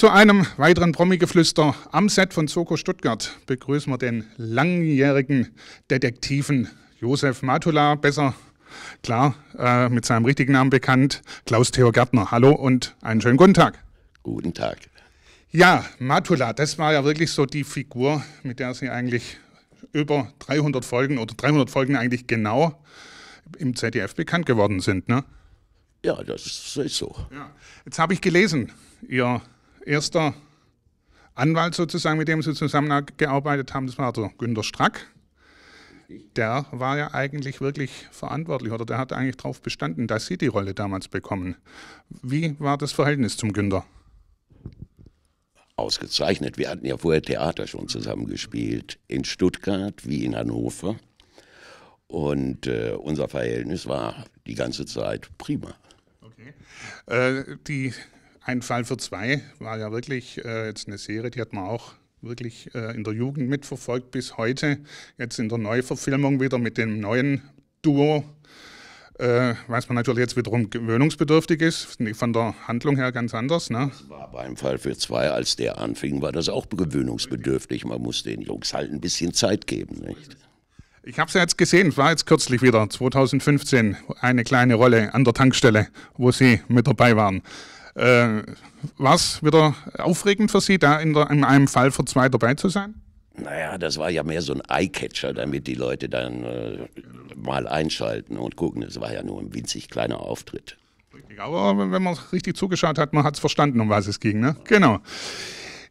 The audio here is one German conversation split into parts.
Zu einem weiteren Promi-Geflüster am Set von Soko Stuttgart begrüßen wir den langjährigen Detektiven Josef Matula, besser klar äh, mit seinem richtigen Namen bekannt, Klaus Theo Gärtner. Hallo und einen schönen guten Tag. Guten Tag. Ja, Matula, das war ja wirklich so die Figur, mit der Sie eigentlich über 300 Folgen oder 300 Folgen eigentlich genau im ZDF bekannt geworden sind, ne? Ja, das ist so. Ja. Jetzt habe ich gelesen, Ihr erster Anwalt sozusagen, mit dem Sie zusammengearbeitet haben, das war der also Günter Strack. Der war ja eigentlich wirklich verantwortlich oder der hat eigentlich darauf bestanden, dass Sie die Rolle damals bekommen. Wie war das Verhältnis zum Günter? Ausgezeichnet. Wir hatten ja vorher Theater schon zusammengespielt. In Stuttgart wie in Hannover. Und äh, unser Verhältnis war die ganze Zeit prima. Okay. Äh, die ein Fall für zwei war ja wirklich äh, jetzt eine Serie, die hat man auch wirklich äh, in der Jugend mitverfolgt bis heute. Jetzt in der Neuverfilmung wieder mit dem neuen Duo. Äh, weiß man natürlich jetzt wiederum gewöhnungsbedürftig ist, von der Handlung her ganz anders. Ne? Das war beim Fall für zwei, als der anfing, war das auch gewöhnungsbedürftig. Man muss den Jungs halt ein bisschen Zeit geben. Nicht? Ich habe es ja jetzt gesehen, es war jetzt kürzlich wieder, 2015, eine kleine Rolle an der Tankstelle, wo Sie mit dabei waren. Äh, War es wieder aufregend für Sie, da in, der, in, einem Fall für zwei dabei zu sein? Naja, das war ja mehr so ein Eyecatcher, damit die Leute dann äh, mal einschalten und gucken. Es war ja nur ein winzig kleiner Auftritt. Richtig, Aber wenn man richtig zugeschaut hat, man hat es verstanden, um was es ging. Ne? Genau.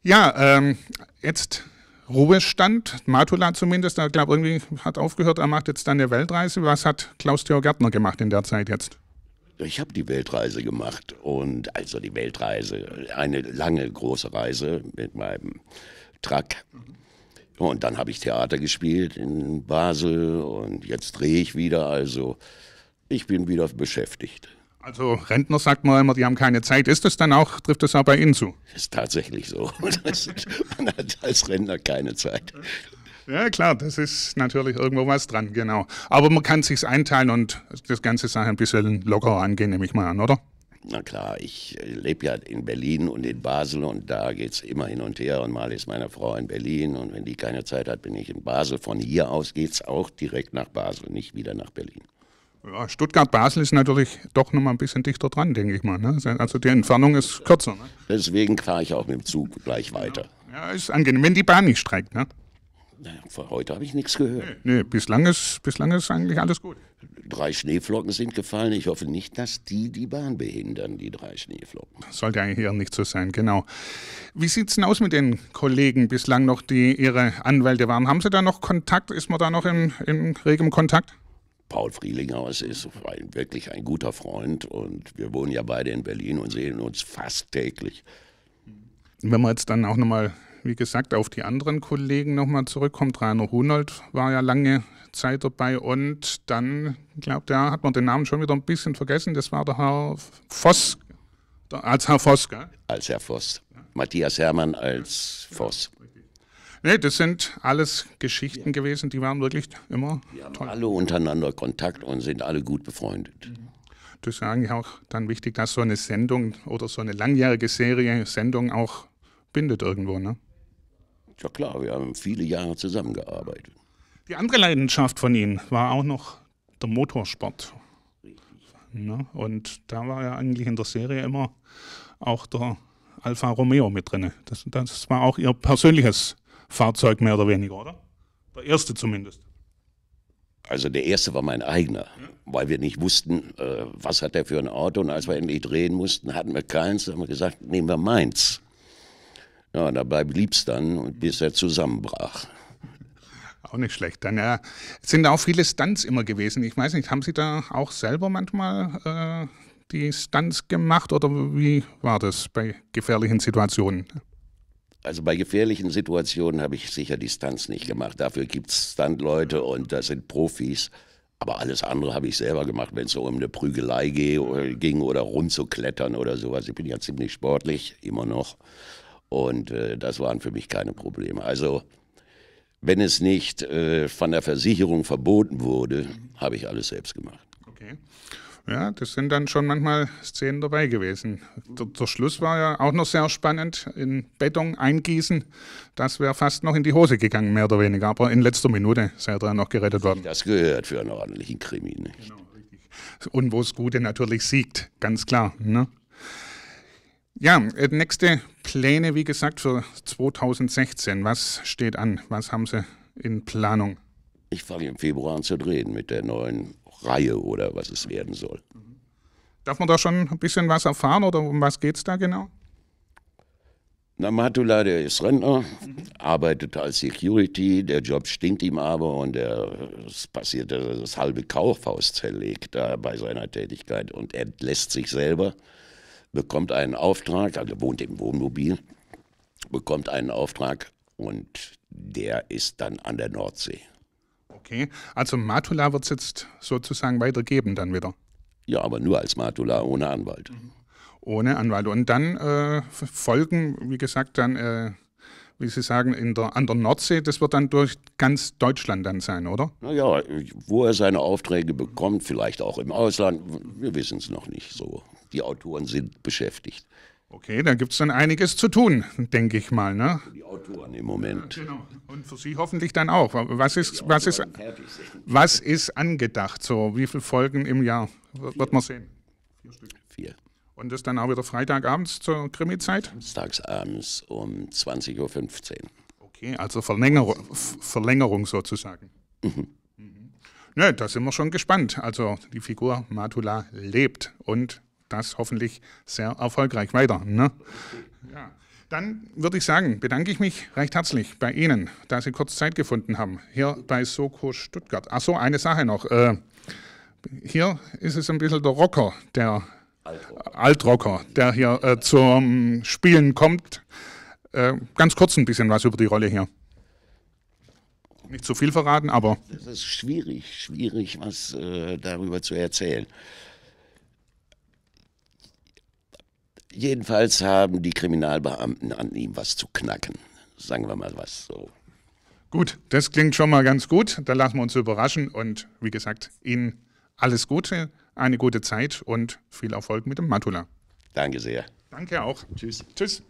Ja, ähm, jetzt Ruhestand, Matula zumindest, da glaube irgendwie hat aufgehört, er macht jetzt dann eine Weltreise. Was hat Klaus-Theo Gärtner gemacht in der Zeit jetzt? Ich habe die Weltreise gemacht und also die Weltreise, eine lange große Reise mit meinem Truck. Und dann habe ich Theater gespielt in Basel und jetzt drehe ich wieder. Also ich bin wieder beschäftigt. Also Rentner sagt man immer, die haben keine Zeit. Ist das dann auch, trifft das auch bei Ihnen zu? Ist tatsächlich so. man hat als Rentner keine Zeit. Ja, klar, das ist natürlich irgendwo was dran, genau. Aber man kann sich's einteilen und das ganze Sache ein bisschen lockerer angehen, nehme ich mal an, oder? Na klar, ich äh, lebe ja in Berlin und in Basel und da geht es immer hin und her. Und mal ist meine Frau in Berlin und wenn die keine Zeit hat, bin ich in Basel. Von hier aus geht es auch direkt nach Basel, nicht wieder nach Berlin. Ja, Stuttgart-Basel ist natürlich doch nochmal ein bisschen dichter dran, denke ich mal. Ne? Also die Entfernung ist kürzer. Ne? Deswegen fahre ich auch mit dem Zug gleich weiter. Ja, ist angenehm, wenn die Bahn nicht streikt. Ne? Naja, heute habe ich nichts gehört. Nee, nee, bislang, ist, bislang ist eigentlich alles gut. Drei Schneeflocken sind gefallen. Ich hoffe nicht, dass die die Bahn behindern, die drei Schneeflocken. Sollte eigentlich eher nicht so sein, genau. Wie sieht es denn aus mit den Kollegen bislang noch, die Ihre Anwälte waren? Haben Sie da noch Kontakt? Ist man da noch in, in regem Kontakt? Paul Frielinghaus ist ein, wirklich ein guter Freund und wir wohnen ja beide in Berlin und sehen uns fast täglich. Wenn wir jetzt dann auch nochmal wie gesagt, auf die anderen Kollegen nochmal zurückkommt. Rainer Hunold war ja lange Zeit dabei und dann, glaube da hat man den Namen schon wieder ein bisschen vergessen. Das war der Herr Voss, der, als Herr Voss, gell? Als Herr Voss. Matthias Hermann als Voss. Nee, das sind alles Geschichten ja. gewesen, die waren wirklich immer Wir haben toll. alle untereinander Kontakt und sind alle gut befreundet. Mhm. das ist eigentlich auch dann wichtig, dass so eine Sendung oder so eine langjährige Serie Sendung auch bindet irgendwo, ne? Ja klar, wir haben viele Jahre zusammengearbeitet. Die andere Leidenschaft von Ihnen war auch noch der Motorsport. Ne? Und da war ja eigentlich in der Serie immer auch der Alfa Romeo mit drin. Das, das war auch Ihr persönliches Fahrzeug mehr oder weniger, oder? Der erste zumindest. Also der erste war mein eigener, weil wir nicht wussten, äh, was hat er für ein Auto. Und als wir endlich drehen mussten, hatten wir keins. Da haben wir gesagt, nehmen wir meins. Ja, dabei blieb es dann, bis er zusammenbrach. Auch nicht schlecht. Dann ja, äh, sind auch viele Stunts immer gewesen. Ich weiß nicht, haben Sie da auch selber manchmal äh, die Stunts gemacht oder wie war das bei gefährlichen Situationen? Also bei gefährlichen Situationen habe ich sicher die Stunts nicht gemacht. Dafür gibt es Stuntleute und das sind Profis. Aber alles andere habe ich selber gemacht, wenn es so um eine Prügelei äh, ging oder rundzuklettern oder sowas. Ich bin ja ziemlich sportlich, immer noch. Und äh, das waren für mich keine Probleme. Also, wenn es nicht äh, von der Versicherung verboten wurde, habe ich alles selbst gemacht. Okay. Ja, das sind dann schon manchmal Szenen dabei gewesen. Der, der, Schluss war ja auch noch sehr spannend. In Beton eingießen, das wäre fast noch in die Hose gegangen, mehr oder weniger. Aber in letzter Minute seid ihr noch gerettet worden. Das gehört für einen ordentlichen Krimi, nicht? Genau, richtig. Und wo es Gute natürlich siegt, ganz klar. Ne? Ja, äh, nächste Pläne, wie gesagt, für 2016. Was steht an? Was haben Sie in Planung? Ich fange im Februar an zu drehen mit der neuen Reihe oder was es werden soll. Mhm. Darf man da schon ein bisschen was erfahren oder um was geht es da genau? Na, Matula, der ist Rentner, arbeitet als Security, der Job stinkt ihm aber und er, es passiert, dass er das halbe Kaufhaus zerlegt da bei seiner Tätigkeit und entlässt sich selber bekommt einen Auftrag, also wohnt im Wohnmobil, bekommt einen Auftrag und der ist dann an der Nordsee. Okay, also Matula wird es jetzt sozusagen weitergeben dann wieder. Ja, aber nur als Matula, ohne Anwalt. Mhm. Ohne Anwalt. Und dann äh, folgen, wie gesagt, dann äh, wie Sie sagen, in der, an der Nordsee, das wird dann durch ganz Deutschland dann sein, oder? Naja, wo er seine Aufträge bekommt, vielleicht auch im Ausland, wir wissen es noch nicht so. Die Autoren sind beschäftigt. Okay, da gibt es dann einiges zu tun, denke ich mal. Ne? Die Autoren im Moment. Ja, genau. Und für Sie hoffentlich dann auch. Was ist, was ist, was ist angedacht? So, wie viele Folgen im Jahr wird man sehen? Vier Stück. Vier. Und das dann auch wieder Freitagabends zur Krimi-Zeit? Samstagsabends um 20.15 Uhr. Okay, also Verlängerung, Verlängerung sozusagen. Mhm. mhm. Ja, da sind wir schon gespannt. Also die Figur Matula lebt und das hoffentlich sehr erfolgreich weiter. Ne? Ja. Dann würde ich sagen, bedanke ich mich recht herzlich bei Ihnen, da Sie kurz Zeit gefunden haben, hier bei Soko Stuttgart. Achso, eine Sache noch. Äh, hier ist es ein bisschen der Rocker, der Altrocker, Altrocker der hier äh, zum Spielen kommt. Äh, ganz kurz ein bisschen was über die Rolle hier. Nicht zu viel verraten, aber. Es ist schwierig, schwierig, was äh, darüber zu erzählen. Jedenfalls haben die Kriminalbeamten an ihm was zu knacken. Sagen wir mal was so. Gut, das klingt schon mal ganz gut. Da lassen wir uns überraschen und wie gesagt, Ihnen alles Gute eine gute Zeit und viel Erfolg mit dem Matula. Danke sehr. Danke auch. Tschüss. Tschüss.